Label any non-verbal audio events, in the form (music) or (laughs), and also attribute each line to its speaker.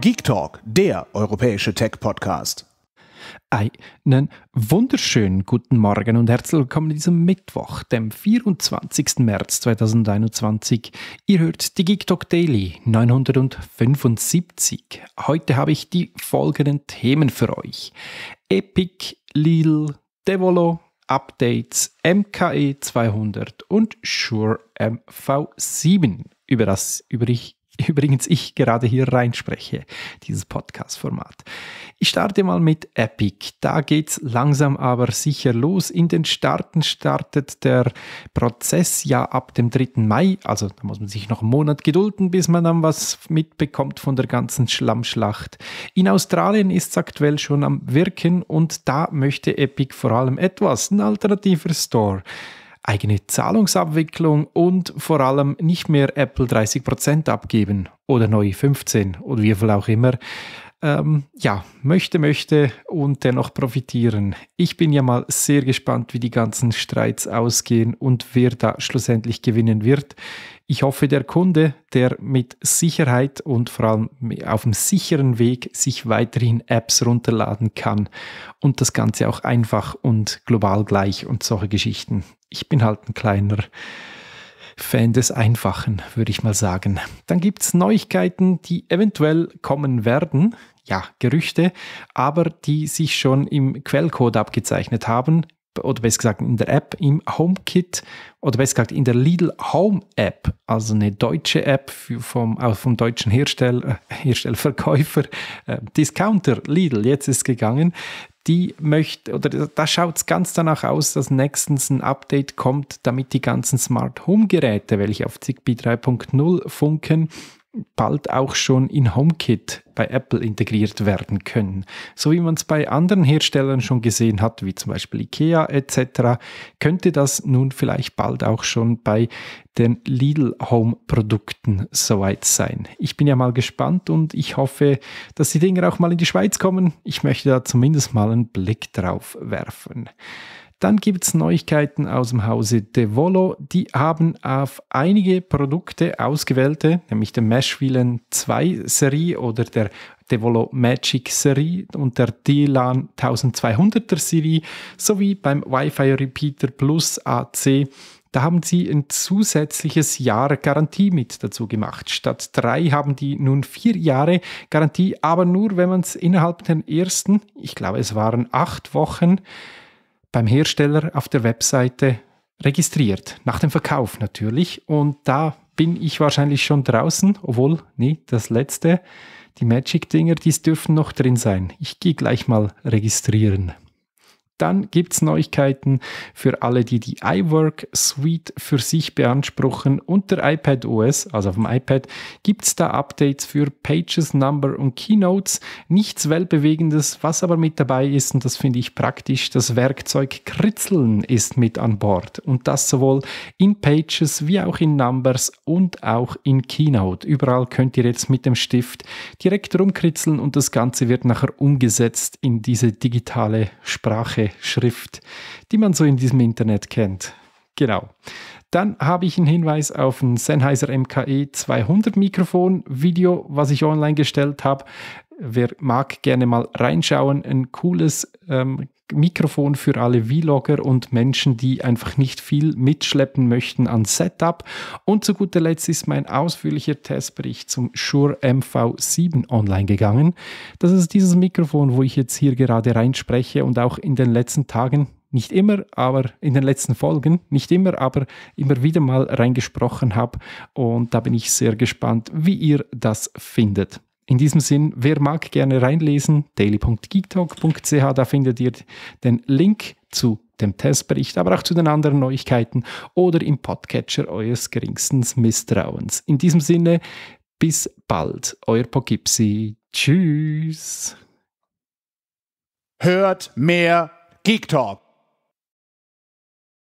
Speaker 1: Geek Talk, der europäische Tech-Podcast. Einen wunderschönen guten Morgen und herzlich willkommen an diesem Mittwoch, dem 24. März 2021. Ihr hört die Geek Talk Daily 975. Heute habe ich die folgenden Themen für euch: Epic, Lil, Devolo, Updates, MKE 200 und Shure MV7, über das, über ich, (laughs) Übrigens, ich gerade hier reinspreche, dieses Podcast-Format. Ich starte mal mit Epic. Da geht's langsam aber sicher los. In den Starten startet der Prozess ja ab dem 3. Mai. Also da muss man sich noch einen Monat gedulden, bis man dann was mitbekommt von der ganzen Schlammschlacht. In Australien ist es aktuell schon am Wirken und da möchte Epic vor allem etwas, ein alternativer Store eigene Zahlungsabwicklung und vor allem nicht mehr Apple 30% abgeben oder neue 15 oder wie viel auch immer ähm, ja, möchte, möchte und dennoch profitieren. Ich bin ja mal sehr gespannt, wie die ganzen Streits ausgehen und wer da schlussendlich gewinnen wird. Ich hoffe, der Kunde, der mit Sicherheit und vor allem auf dem sicheren Weg sich weiterhin Apps runterladen kann und das Ganze auch einfach und global gleich und solche Geschichten. Ich bin halt ein kleiner Fan des Einfachen, würde ich mal sagen. Dann gibt es Neuigkeiten, die eventuell kommen werden. Ja, Gerüchte, aber die sich schon im Quellcode abgezeichnet haben oder besser gesagt in der App im HomeKit oder besser gesagt in der Lidl Home App, also eine deutsche App vom, auch vom deutschen Hersteller, äh, Herstellverkäufer, äh, Discounter Lidl, jetzt ist gegangen. Die möchte, oder da schaut es ganz danach aus, dass nächstens ein Update kommt, damit die ganzen Smart Home Geräte, welche auf Zigbee 3.0 funken, bald auch schon in HomeKit bei Apple integriert werden können. So wie man es bei anderen Herstellern schon gesehen hat, wie zum Beispiel IKEA etc., könnte das nun vielleicht bald auch schon bei den Lidl Home Produkten soweit sein. Ich bin ja mal gespannt und ich hoffe, dass die Dinger auch mal in die Schweiz kommen. Ich möchte da zumindest mal einen Blick drauf werfen. Dann gibt es Neuigkeiten aus dem Hause Devolo. Die haben auf einige Produkte ausgewählte, nämlich der Meshvillain 2 Serie oder der Devolo Magic Serie und der DLAN 1200er Serie sowie beim Wi-Fi Repeater Plus AC da haben sie ein zusätzliches Jahr Garantie mit dazu gemacht. Statt drei haben die nun vier Jahre Garantie, aber nur, wenn man es innerhalb der ersten, ich glaube, es waren acht Wochen, beim Hersteller auf der Webseite registriert, nach dem Verkauf natürlich. Und da bin ich wahrscheinlich schon draußen, obwohl, nee, das letzte, die Magic-Dinger, die dürfen noch drin sein. Ich gehe gleich mal registrieren. Dann gibt es Neuigkeiten für alle, die die iWork Suite für sich beanspruchen. Unter iPad OS, also auf dem iPad, gibt es da Updates für Pages, Number und Keynotes. Nichts Weltbewegendes, was aber mit dabei ist, und das finde ich praktisch, das Werkzeug Kritzeln ist mit an Bord. Und das sowohl in Pages wie auch in Numbers und auch in Keynote. Überall könnt ihr jetzt mit dem Stift direkt rumkritzeln und das Ganze wird nachher umgesetzt in diese digitale Sprache einfache Schrift, die man so in diesem Internet kennt. Genau. Dann habe ich einen Hinweis auf ein Sennheiser MKE 200 Mikrofon Video, was ich online gestellt habe. Wer mag, gerne mal reinschauen. Ein cooles ähm, Mikrofon für alle Vlogger und Menschen, die einfach nicht viel mitschleppen möchten an Setup. Und zu guter Letzt ist mein ausführlicher Testbericht zum Shure MV7 online gegangen. Das ist dieses Mikrofon, wo ich jetzt hier gerade reinspreche und auch in den letzten Tagen nicht immer, aber in den letzten Folgen, nicht immer, aber immer wieder mal reingesprochen habe. Und da bin ich sehr gespannt, wie ihr das findet in diesem Sinn, wer mag, gerne reinlesen, daily.geektalk.ch, da findet ihr den Link zu dem Testbericht, aber auch zu den anderen Neuigkeiten oder im Podcatcher eures geringsten Misstrauens. In diesem Sinne, bis bald, euer Pogipsi. Tschüss. Hört mehr Geek Talk.